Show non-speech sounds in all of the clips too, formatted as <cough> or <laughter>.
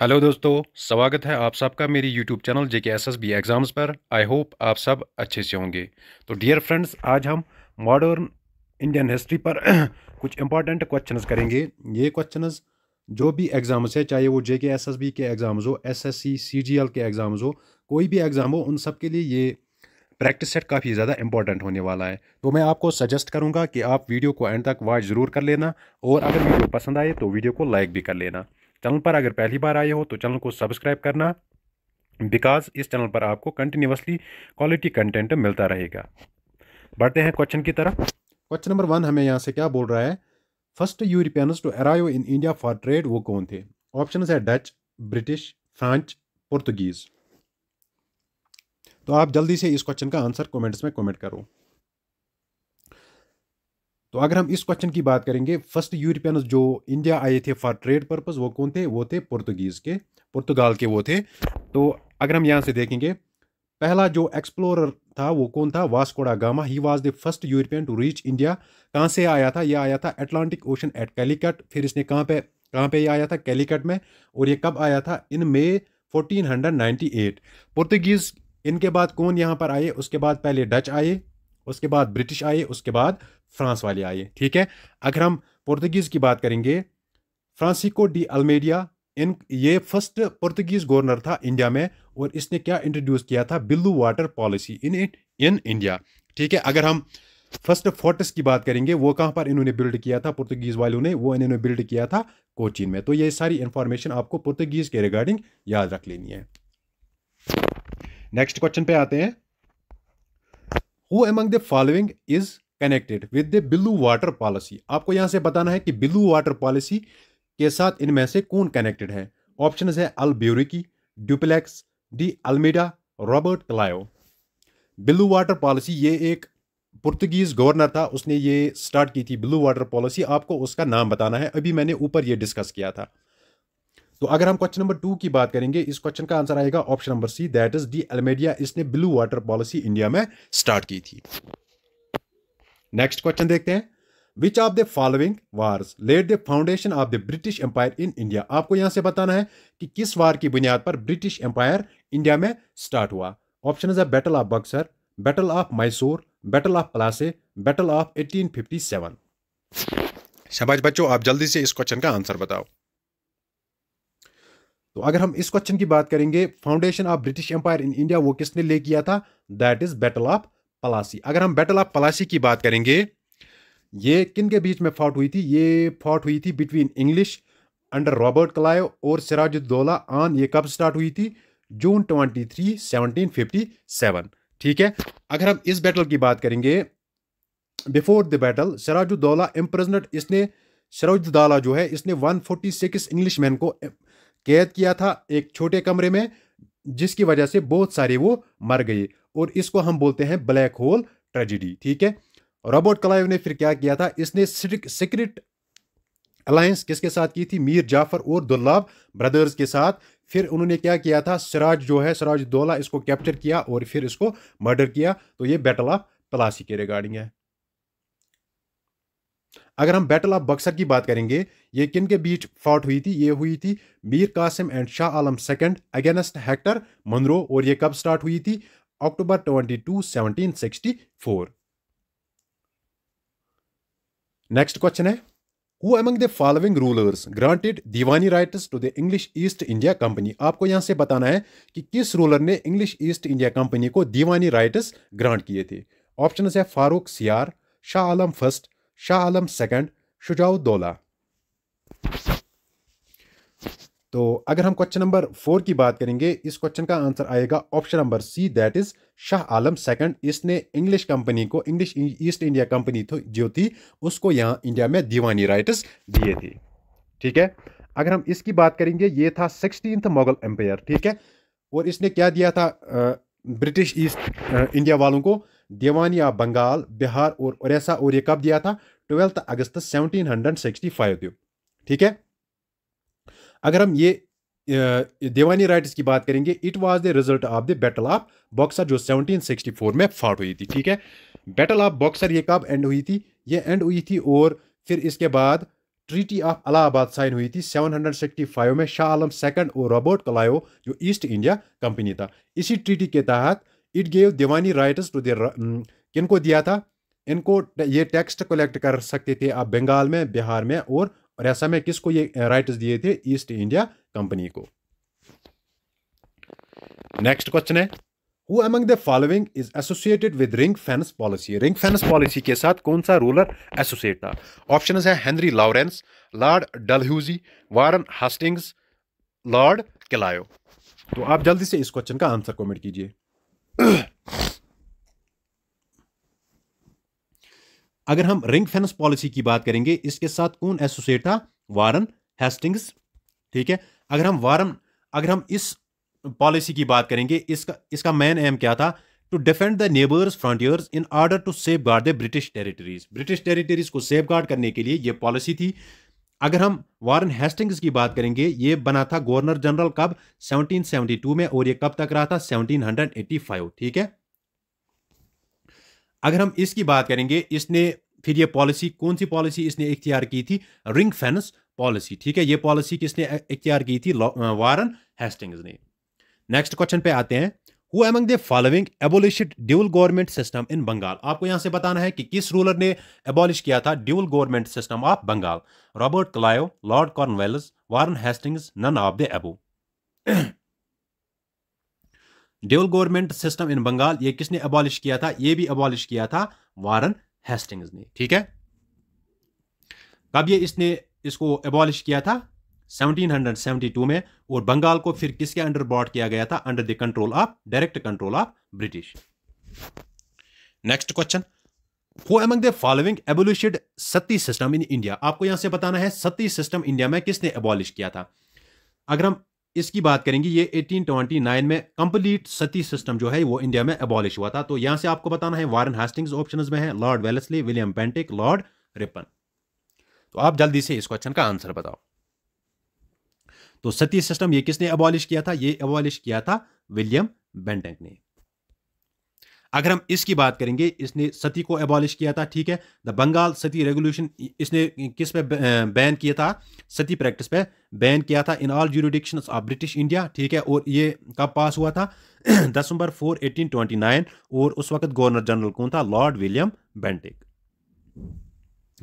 Hello दोस्तों स्वागत है आप सबका मेरी यूट्यूब चैनल जे K S S B exams पर आई होप आप सब अच्छे से होंगे तो डियर फ्रेंड्स आज हम मॉडर्न इंडियन हिस्ट्री पर <clears throat> कुछ इंपॉर्टेंट क्वेश्चंस करेंगे ये क्वेश्चंस जो भी एग्ज़ाम्स है चाहे वो J K S S B के एग्ज़ाम्स हो S S C C G L के एग्ज़ाम्स हो कोई भी एग्ज़ाम हो उन सब के लिए ये प्रैक्टिस सेट काफ़ी ज़्यादा इंपॉर्टेंट होने वाला है तो मैं आपको सजेस्ट करूँगा कि आप वीडियो को एंड तक वॉच ज़रूर कर लेना और अगर वीडियो पसंद आए तो वीडियो को लाइक भी कर लेना चैनल पर अगर पहली बार आए हो तो चैनल को सब्सक्राइब करना बिकॉज इस चैनल पर आपको कंटिन्यूसली क्वालिटी कंटेंट मिलता रहेगा बढ़ते हैं क्वेश्चन की तरफ क्वेश्चन नंबर वन हमें यहाँ से क्या बोल रहा है first Europeans to arrive in India for trade वो कौन थे ऑप्शन है डच ब्रिटिश फ्रांच पुर्तुगीज तो आप जल्दी से इस क्वेश्चन का आंसर कमेंट्स में कमेंट करो तो अगर हम इस क्वेश्चन की बात करेंगे फर्स्ट यूरोपियन जो इंडिया आए थे फॉर ट्रेड पर्पज़ वो कौन थे वो थे पुर्तगीज़ के पुर्तगाल के वो थे तो अगर हम यहाँ से देखेंगे पहला जो एक्सप्लोरर था वो कौन था Vasco da Gama he was the first European to reach India कहाँ से आया था यह आया था एटलांटिक ओशन एट कैलीकट फिर इसने कहाँ पे कहाँ पे यह आया था कैलीकट में और ये कब आया था इन मे 1498 पुर्तगीज़ इनके बाद कौन यहाँ पर आए उसके बाद पहले डच आए उसके बाद ब्रिटिश आए उसके बाद फ्रांस वाले आए ठीक है अगर हम पुर्तगीज़ की बात करेंगे फ्रांसिको डी अल्मेडिया इन ये फर्स्ट पुर्तगीज़ गवर्नर था इंडिया में और इसने क्या इंट्रोड्यूस किया था blue water policy in in India ठीक है अगर हम फर्स्ट फोर्टिस की बात करेंगे वो कहाँ पर इन्होंने बिल्ड किया था पुर्तगीज़ वालों ने वो इन्होंने बिल्ड किया था कोचीन में तो ये सारी इंफॉर्मेशन आपको पुर्तगीज़ के रिगार्डिंग याद रख लेनी है नेक्स्ट क्वेश्चन पे आते हैं who among the following is connected with the blue water policy आपको यहाँ से बताना है कि बिलू वाटर पॉलिसी के साथ इनमें से कौन कनेक्टेड है ऑप्शन है Albuquerque Dupleix de Almeida Robert Clive blue water policy ये एक पुर्तगीज़ गवर्नर था उसने ये स्टार्ट की थी ब्लू वाटर पॉलिसी आपको उसका नाम बताना है अभी मैंने ऊपर ये डिस्कस किया था तो अगर हम क्वेश्चन नंबर टू की बात करेंगे इस क्वेश्चन का आंसर आएगा option number C that is de Almeida इसने ब्लू वाटर पॉलिसी इंडिया में स्टार्ट की थी नेक्स्ट क्वेश्चन देखते हैं which of the following wars laid the foundation of the British empire in India आपको यहां से बताना है कि किस वार की बुनियाद पर ब्रिटिश एम्पायर इंडिया में स्टार्ट हुआ ऑप्शन है battle of Buxar battle of Mysore battle of Plassey battle of 1857 शबाज बच्चों आप जल्दी से इस क्वेश्चन का आंसर बताओ तो अगर हम इस क्वेश्चन की बात करेंगे foundation of British empire in India वो किसने ले किया था that is battle of Plassey अगर हम बैटल ऑफ पलासी की बात करेंगे ये किन के बीच में फॉट हुई थी ये फॉट हुई थी between English under Robert Clive और सिराजुद्दौला आन ये कब स्टार्ट हुई थी June twenty three seventeen fifty seven ठीक है अगर हम इस बैटल की बात करेंगे before the battle Sirajuddaula imprisoned इसने सिराजुद्दौला जो है इसने 146 मैन को eh, कैद किया था एक छोटे कमरे में जिसकी वजह से बहुत सारे वो मर गए और इसको हम बोलते हैं ब्लैक होल ट्रेजिडी ठीक है रॉबर्ट क्लाइव ने फिर क्या किया था इसने सीक्रेट अलायंस किसके साथ की थी मीर जाफर और दुल्लाब ब्रदर्स के साथ फिर उन्होंने क्या किया था सिराज जो है सिराज दौला इसको कैप्चर किया और फिर इसको मर्डर किया तो ये बैटल ऑफ तलाशी के रिगार्डिंग है अगर हम बैटल ऑफ बक्सर की बात करेंगे ये किन के बीच फॉट हुई थी ये हुई थी Mir Qasim and Shah Alam second against Hector Munro और ये कब स्टार्ट हुई थी October 22, 1764. Next question है Who among the following rulers granted Deewani rights to the English East India Company? आपको यहां से बताना है कि किस रूलर ने इंग्लिश ईस्ट इंडिया कंपनी को दीवानी राइट्स ग्रांट किए थे ऑप्शन है फारूक सियार शाह आलम फर्स्ट शाह आलम सेकंड शुजाउद्दौला तो अगर हम क्वेश्चन नंबर फोर की बात करेंगे इस क्वेश्चन का आंसर आएगा option number C that is Shah Alam second इसने इंग्लिश कंपनी को इंग्लिश ईस्ट इंडिया कंपनी जो थी उसको यहाँ इंडिया में दीवानी राइट्स दिए थे ठीक है अगर हम इसकी बात करेंगे ये था सिक्सटीन मुगल एम्पायर ठीक है और इसने क्या दिया था ब्रिटिश ईस्ट इंडिया वालों को दीवानिया बंगाल बिहार और उड़ीसा और ये कब दिया था ट्वेल्थ अगस्त सेवनटीन हंड्रेड ठीक है अगर हम ये देवानी राइट्स की बात करेंगे it was the result of the battle of Buxar जो 1764 में फाट हुई थी ठीक है बैटल ऑफ बॉक्सर ये कब एंड हुई थी ये एंड हुई थी और फिर इसके बाद ट्रीटी ऑफ अलाहाबाद साइन हुई थी 765 में शाह आलम सेकंड और रॉबर्ट कलायो जो ईस्ट इंडिया कंपनी था इसी ट्रीटी के तहत it gave diwani rights to तो किन दिया था इनको ये टैक्स कलेक्ट कर सकते थे आप बंगाल में बिहार में और और ऐसा में किसको ये राइट्स दिए थे ईस्ट इंडिया कंपनी को नेक्स्ट क्वेश्चन है who among the following is associated with ring fence policy ring fence policy के साथ कौन सा रूलर एसोसिएट था ऑप्शन है Henry Lawrence Lord Dalhousie Warren Hastings Lord Clive तो आप जल्दी से इस क्वेश्चन का आंसर कमेंट कीजिए अगर हम रिंग फेंस पॉलिसी की बात करेंगे इसके साथ कौन एसोसिएट था वारन हेस्टिंग्स ठीक है अगर हम वारन अगर हम इस पॉलिसी की बात करेंगे इसका इसका मेन एम क्या था to defend the neighbours frontiers in order to safeguard the British territories British territories को सेफ गार्ड करने के लिए यह पॉलिसी थी अगर हम वारन हेस्टिंग्स की बात करेंगे ये बना था गवर्नर जनरल कब 1772 में और ये कब तक रहा था 1785 ठीक है अगर हम इसकी बात करेंगे इसने फिर ये पॉलिसी कौन सी पॉलिसी इसने इख्तियार की थी रिंग फेंस पॉलिसी ठीक है ये पॉलिसी किसने इख्तियार की थी वारन हेस्टिंग्स ने नेक्स्ट क्वेश्चन पे आते हैं who among the following abolish dual government system in Bengal आपको यहां से बताना है कि किस रूलर ने एबॉलिश किया था dual government system of Bengal Robert Clive Lord Cornwallis Warren Hastings none of the above dual government system in Bengal ये किसने अबॉलिश किया था ये भी अबॉलिश किया था वारन हेस्टिंग्स ने ठीक है कब ये इसने इसको अबॉलिश किया था 1772 में और बंगाल को फिर किसके अंडर ब्रॉड किया गया था under the control of direct control of British next question who among the following abolished sati system in India आपको यहां से बताना है सती सिस्टम इंडिया में किसने एबॉलिश किया था अगर हम इसकी बात करेंगे ये 1829 में कंप्लीट सती सिस्टम जो है वो इंडिया में अबॉलिश हुआ था तो यहां से आपको बताना है वारन हास्टिंग्स ऑप्शन में है Lord Wellesley William Bentinck Lord Ripon तो आप जल्दी से इस क्वेश्चन का आंसर बताओ तो सती सिस्टम ये किसने अबॉलिश किया था ये अबॉलिश किया था विलियम बेंटेंक ने अगर हम इसकी बात करेंगे इसने सती को एबॉलिश किया था ठीक है द बंगाल सती रेगोल्यूशन इसने किस पे बैन किया था सती प्रैक्टिस पे बैन किया था in all jurisdiction of British India ठीक है और ये कब पास हुआ था December four eighteen twenty nine और उस वक्त गवर्नर जनरल कौन था Lord William Bentinck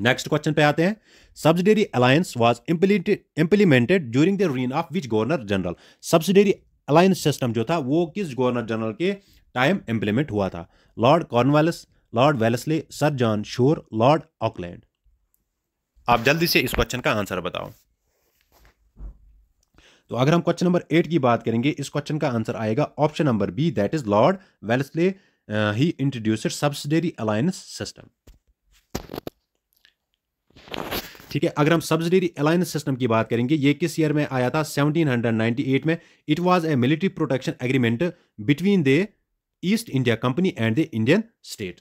next question पे आते हैं subsidiary alliance was implemented during the reign of which governor general subsidiary alliance system जो था वो किस गवर्नर जनरल के टाइम इम्प्लीमेंट हुआ था Lord Cornwallis Lord Wellesley Sir John शोर लॉर्ड ऑकलैंड आप जल्दी से इस क्वेश्चन का आंसर बताओ तो अगर हम क्वेश्चन नंबर एट की बात करेंगे इस क्वेश्चन का आंसर आएगा option number B that is Lord Wellesley he introduced subsidiary alliance system ठीक है अगर हम सब्सिडरी अलायंस सिस्टम की बात करेंगे ये किस ईयर में आया था 1798 में it was a military protection agreement between the East India Company and the Indian state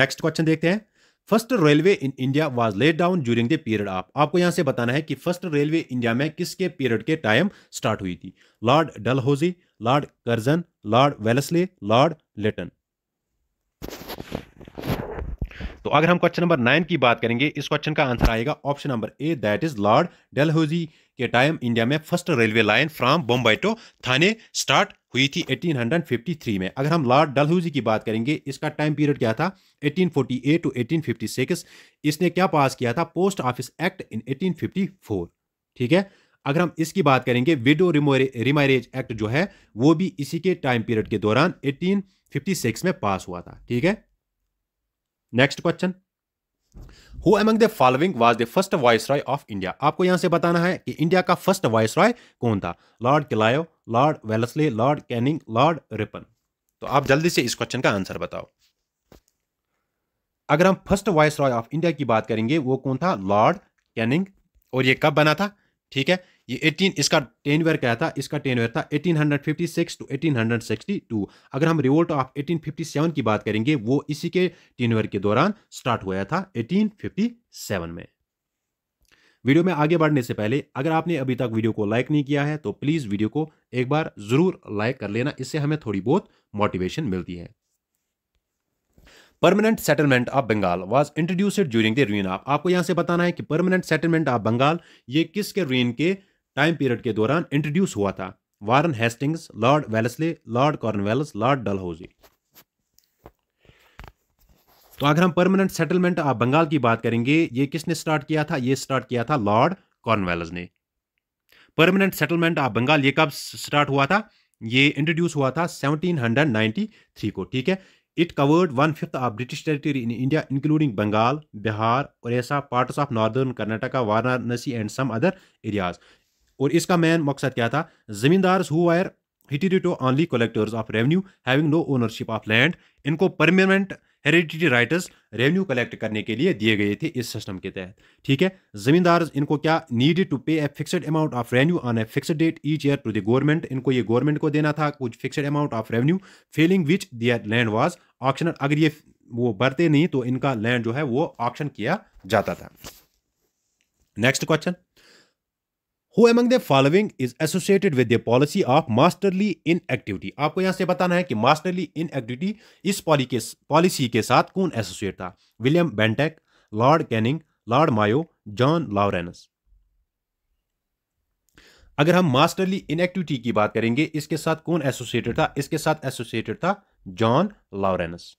next question देखते हैं first railway in India was laid down during the period of आपको यहां से बताना है कि फर्स्ट रेलवे इंडिया में किसके पीरियड के टाइम स्टार्ट हुई थी Lord Dalhousie Lord Curzon Lord Wellesley Lord Lytton तो अगर हम क्वेश्चन नंबर नाइन की बात करेंगे इस क्वेश्चन का आंसर आएगा option number A that is Lord Dalhousie के टाइम इंडिया में first railway line from Bombay to Thane start हुई थी 1853 में अगर हम लॉर्ड डलहौजी की बात करेंगे इसका टाइम पीरियड क्या था 1848 टू 1856 इसने क्या पास किया था पोस्ट ऑफिस एक्ट इन 1854 ठीक है अगर हम इसकी बात करेंगे विडो रिमारेज एक्ट जो है वो भी इसी के टाइम पीरियड के दौरान 1856 में पास हुआ था ठीक है next question who among the following was the first roy of India आपको यहां से बताना है कि इंडिया का फर्स्ट रॉय कौन था Lord Clive Lord Wellesley Lord Canning Lord Ripon तो आप जल्दी से इस क्वेश्चन का आंसर बताओ अगर हम first viceroy of India की बात करेंगे वो कौन था लॉर्ड कैनिंग और ये कब बना था ठीक है ये 18 इसका टेनवेयर क्या था इसका टेनवेयर था 1856 टू 1862 अगर हम रिवोल्ट ऑफ 1857 की बात करेंगे वो इसी के टेनवेयर के दौरान स्टार्ट हुआ था 1857 में वीडियो में आगे बढ़ने से पहले अगर आपने अभी तक वीडियो को लाइक नहीं किया है तो प्लीज़ वीडियो को एक बार ज़रूर लाइक कर लेना इससे हमें थोड़ी बहुत मोटिवेशन मिलती है permanent settlement of Bengal was introduced during the reign of आपको यहां से बताना है कि परमानेंट सेटलमेंट ऑफ बंगाल ये किसके रूइन के टाइम पीरियड के दौरान इंट्रोड्यूस हुआ था Warren Hastings Lord Wellesley Lord Cornwallis Lord Dalhousie तो अगर हम परमानेंट सेटलमेंट ऑफ बंगाल की बात करेंगे ये किसने स्टार्ट किया था ये स्टार्ट किया था लॉर्ड कॉर्नवेल्स ने परमानेंट सेटलमेंट ऑफ बंगाल ये कब स्टार्ट हुआ था ये इंट्रोड्यूस हुआ था 1793 को ठीक है it covered one fifth of British territory in India including Bengal Bihar Orissa parts of northern Karnataka Varanasi and some other areas और इसका मेन मकसद क्या था जमींदार हु वायर हिटी टू only collectors of revenue having no ownership of land इनको permanent hereditary rights revenue collect करने के लिए दिए गए थे इस सिस्टम के तहत ठीक है जमींदार इनको क्या needed to pay a fixed amount of revenue on a fixed date each year to the government इनको ये गवर्नमेंट को देना था कुछ fixed amount of revenue failing which their land was option अगर ये वो बरते नहीं तो इनका लैंड जो है वो ऑप्शन किया जाता था next question who among the following is associated with the policy of masterly inactivity आपको यहां से बताना है कि मास्टरली इन एक्टिविटी इस पॉलिसी के साथ कौन एसोसिएट था William Bentinck Lord Canning Lord Mayo John Lawrence अगर हम मास्टरली इन एक्टिविटी की बात करेंगे इसके साथ कौन एसोसिएटेड था इसके साथ एसोसिएटेड था जॉन लॉरेंस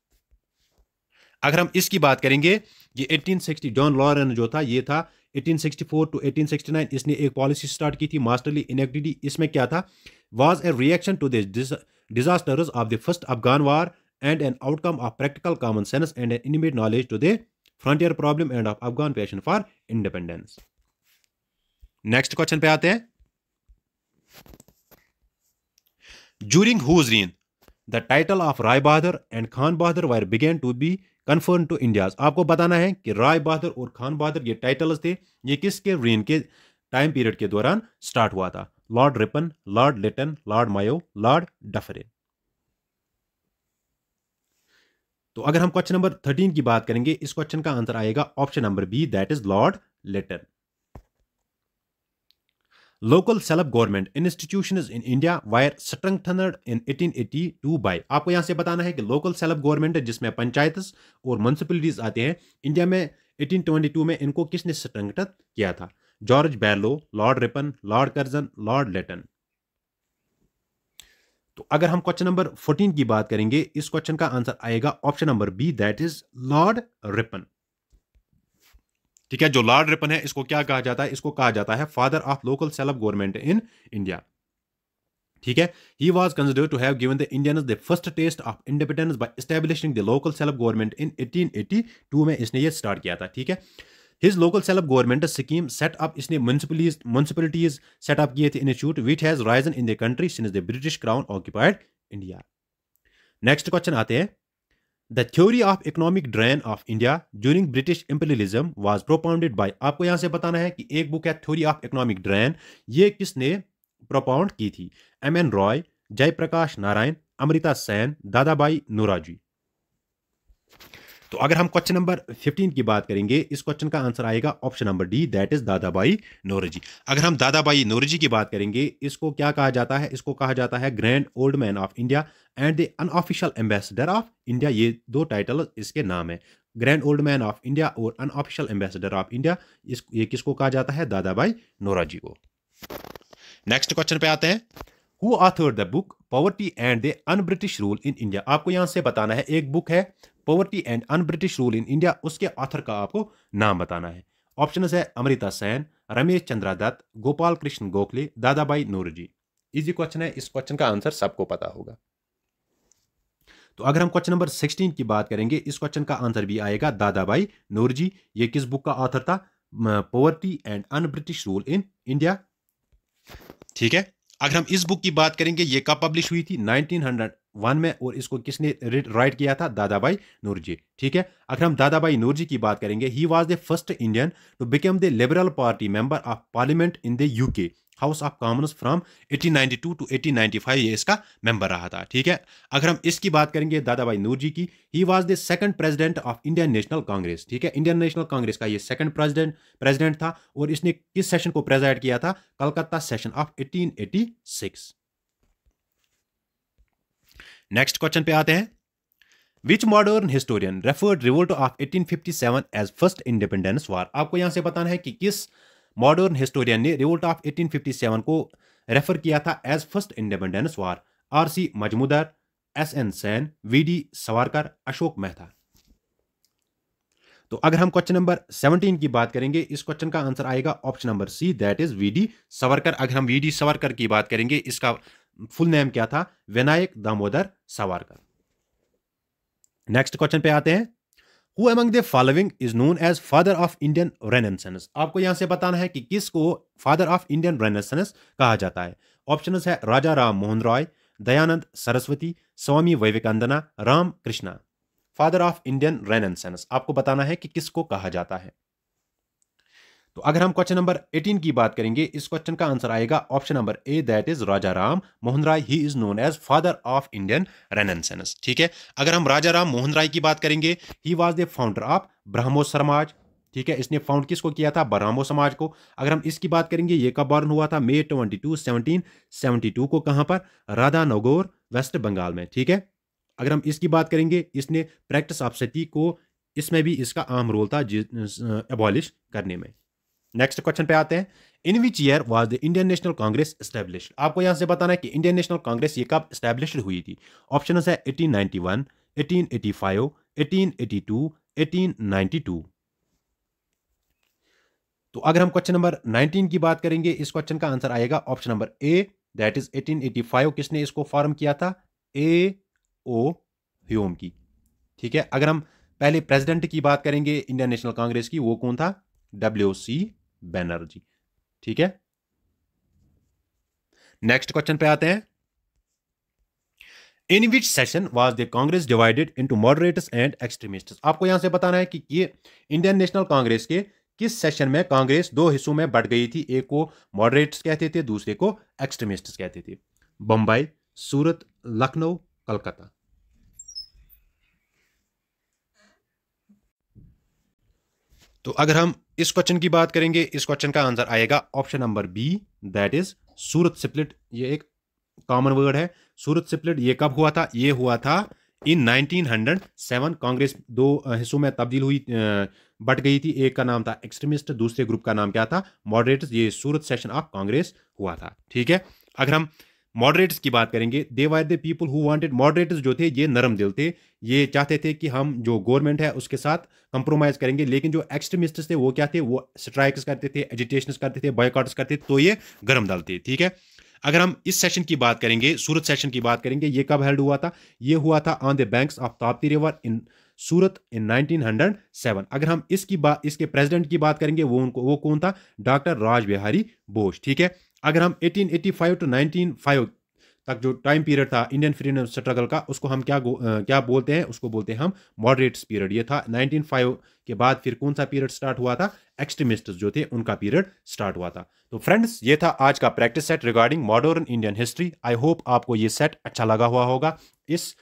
अगर हम इसकी बात करेंगे ये 1860 डॉन लॉरेन जो था ये था 1864 टू 1869 इसने एक पॉलिसी स्टार्ट की थी मास्टरली इनएक्टिटी इसमें क्या था was a reaction to this disasters of the first Afghan war and an outcome of practical common sense and an intimate knowledge to the frontier problem and of Afghan passion for independence next question पे आते हैं during whose reign the title of Rai Bahadur and Khan Bahadur were began to be confirm to India आपको बताना है कि राय बहादुर और खान बहादुर ये titles थे ये किसके रेन के टाइम पीरियड के दौरान स्टार्ट हुआ था Lord Ripon Lord Lytton Lord Mayo Lord Dufferin तो अगर हम क्वेश्चन नंबर थर्टीन की बात करेंगे इस क्वेश्चन का आंसर आएगा option number B that is Lord Lytton local self government institution in India were strengthened in 1882 by आपको यहाँ से बताना है कि लोकल सेल्फ गवर्नमेंट जिसमें पंचायत और म्यूनसिपलिटीज आते हैं इंडिया में 1822 में इनको किसने स्ट्रंगठित किया था George Barlow Lord Ripon Lord Curzon Lord Lytton तो अगर हम क्वेश्चन नंबर 14 की बात करेंगे इस क्वेश्चन का आंसर आएगा option number B that is Lord Ripon ठीक है जो लॉर्ड रिपन है इसको क्या कहा जाता है इसको कहा जाता है father of local self government in India ठीक है he was considered to have given the Indian the first taste of independence by establishing the local self government in 1882 में इसने ये स्टार्ट किया था ठीक है his local self government scheme set up इसने म्यूनसिपलीज म्यूनसिपलिटीज सेट अप किए थे institute which has risen in the country since the British crown occupied India next question आते हैं The theory of economic drain of India during British imperialism was propounded by आपको यहां से बताना है कि एक बुक है थ्योरी ऑफ इकोनॉमिक ड्रेन ये किसने प्रोपाउंड की थी एम एन रॉय जयप्रकाश नारायण अमृता सेन दादाबाई नूराजी तो अगर हम क्वेश्चन नंबर 15 की बात करेंगे इस क्वेश्चन का आंसर आएगा option number D that is Dadabhai Naoroji अगर हम दादाबाई नोरजी की बात करेंगे इसको क्या कहा जाता है इसको कहा जाता है grand old man of India and the unofficial ambassador of India ये दो टाइटल इसके नाम है grand old man of India और अनऑफिशियल एम्बेसडर ऑफ इंडिया इस ये किसको कहा जाता है दादाबाई नोराजी को नेक्स्ट क्वेश्चन पे आते हैं who author the book poverty and the un-British rule in India आपको यहां से बताना है एक बुक है poverty and un-British rule in India उसके ऑथर का आपको नाम बताना है ऑप्शन है अमृता सैन रमेश चंद्रा दत्त गोपाल कृष्ण गोखले दादाबाई नूरजी इजी क्वेश्चन है इस क्वेश्चन का आंसर सबको पता होगा तो अगर हम क्वेश्चन नंबर सिक्सटीन की बात करेंगे इस क्वेश्चन का आंसर भी आएगा दादाबाई नूरजी ये किस बुक का ऑथर था poverty and un-British rule in India ठीक है अगर हम इस बुक की बात करेंगे ये कब पब्लिश हुई थी वन में और इसको किसने राइट किया था दादाबाई नूरजी ठीक है अगर हम दादाबाई नूरजी की बात करेंगे he was the first Indian to become the Liberal Party member of parliament in the UK House of Commons from 1892 to 1895 ये इसका मेंबर रहा था ठीक है अगर हम इसकी बात करेंगे दादाबाई नूरजी की he was the second president of Indian National Congress ठीक है इंडियन नेशनल कांग्रेस का ये सेकंड प्रेसिडेंट प्रेसिडेंट था और इसने किस सेशन को प्रेजाइड किया था Calcutta session of 1886 next question पे आते हैं which modern historian referred revolt of 1857 as first independence war आपको यहां से बताना है कि किस मॉडर्न हिस्टोरियन ने रिवोल्ट ऑफ 1857 को रेफर किया था as first independence war R C Majumdar S N Sen V D Savarkar Ashok Mehta तो अगर हम क्वेश्चन नंबर 17 की बात करेंगे इस क्वेश्चन का आंसर आएगा option number C that is V D Savarkar अगर हम वी डी सवरकर की बात करेंगे इसका फुल नेम क्या था विनायक दामोदर सावरकर नेक्स्ट क्वेश्चन पे आते हैं who among the following is known as father of Indian renaissance आपको यहां से बताना है कि किसको फादर ऑफ इंडियन रेनेसेंस कहा जाता है ऑप्शन है राजा राम मोहन रॉय दयानंद सरस्वती स्वामी विवेकानंदना Ram Krishna father of Indian renaissance आपको बताना है कि किसको कहा जाता है तो अगर हम क्वेश्चन नंबर 18 की बात करेंगे इस क्वेश्चन का आंसर आएगा option number A that is Raja Ram Mohan Roy he is known as father of Indian renaissance ठीक है अगर हम राजा राम मोहन राय की बात करेंगे he was the founder of Brahmo Samaj ठीक है इसने फाउंड किसको किया था ब्राह्मो समाज को अगर हम इसकी बात करेंगे ये कब बॉर्न हुआ था May twenty two seventeen seventy two को कहाँ पर राधा नगोर वेस्ट बंगाल में ठीक है अगर हम इसकी बात करेंगे इसने प्रैक्टिस ऑफ सती को इसमें भी इसका आम रोल था एबॉलिश करने में नेक्स्ट क्वेश्चन पे आते हैं in which year was the Indian National Congress establish आपको यहां से बताना है कि इंडियन नेशनल कांग्रेस ये कब स्टैब्लिश हुई थी ऑप्शन है eighteen ninety one eighteen five eighteen eighty two eighteen ninety two तो अगर हम क्वेश्चन नंबर 19 की बात करेंगे इस क्वेश्चन का आंसर आएगा option number A that is 1885 किसने इसको फॉर्म किया था ए ओ ह्यूम की ठीक है अगर हम पहले प्रेसिडेंट की बात करेंगे इंडियन नेशनल कांग्रेस की वो कौन था डब्ल्यू सी बैनर्जी ठीक है नेक्स्ट क्वेश्चन पे आते हैं in which session was the Congress divided into moderators and extremist आपको यहां से बताना है कि ये इंडियन नेशनल कांग्रेस के किस सेशन में कांग्रेस दो हिस्सों में बढ़ गई थी एक को मॉडरेट कहते थे दूसरे को एक्सट्रीमिस्ट कहते थे बंबई सूरत लखनऊ कलकत्ता तो अगर हम इस क्वेश्चन की बात करेंगे इस क्वेश्चन का आंसर आएगा option number B that is Surat split ये एक कॉमन वर्ड है सूरत सिप्लिट ये कब हुआ था ये हुआ था इन 1907 कांग्रेस दो हिस्सों में तब्दील हुई बट गई थी एक का नाम था एक्सट्रीमिस्ट दूसरे ग्रुप का नाम क्या था मॉडरेटर्स ये सूरत सेशन ऑफ कांग्रेस हुआ था ठीक है अगर हम मॉडरेट्स की बात करेंगे they are the people who wanted moderators जो थे ये नरम दिल थे ये चाहते थे कि हम जो गवर्नमेंट है उसके साथ कंप्रोमाइज करेंगे लेकिन जो एक्सट्रीमिस्ट थे वो क्या थे वो स्ट्राइक्स करते थे एजिटेशन करते थे बॉयकॉट्स करते थे तो ये गर्म दल थे ठीक है अगर हम इस सेशन की बात करेंगे सूरत सेशन की बात करेंगे ये कब हेल्ड हुआ था ये हुआ था on the banks of Tapti river in Surat in 1907 अगर हम इसकी बात इसके प्रेसिडेंट की बात करेंगे वो उनको वो कौन था डॉक्टर राज बिहारी बोस ठीक है अगर हम 1885 टू फाइव तक जो टाइम पीरियड था इंडियन फ्रीडम स्ट्रगल का उसको हम क्या क्या बोलते हैं उसको बोलते हैं हम मॉडरेट्स पीरियड ये था फाइव के बाद फिर कौन सा पीरियड स्टार्ट हुआ था एक्सट्रीमिस्ट जो थे उनका पीरियड स्टार्ट हुआ था तो फ्रेंड्स ये था आज का practice set regarding modern Indian history I hope आपको ये सेट अच्छा लगा हुआ होगा इस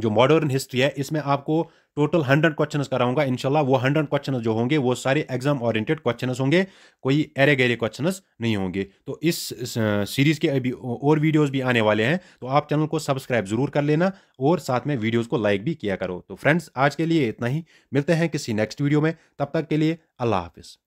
जो मॉडर्न हिस्ट्री है इसमें आपको टोटल हंड्रेड क्वेश्चन कराऊंगा इनशाला वो हंड्रेड क्वेश्चन जो होंगे वो सारे एग्जाम ओरिएंटेड क्वेश्चन होंगे कोई एरे गहरे क्वेश्चन नहीं होंगे तो इस सीरीज़ के अभी और वीडियोज़ भी आने वाले हैं तो आप चैनल को सब्सक्राइब ज़रूर कर लेना और साथ में वीडियोज़ को लाइक भी किया करो तो फ्रेंड्स आज के लिए इतना ही मिलते हैं किसी नेक्स्ट वीडियो में तब तक के लिए अल्लाह हाफिज़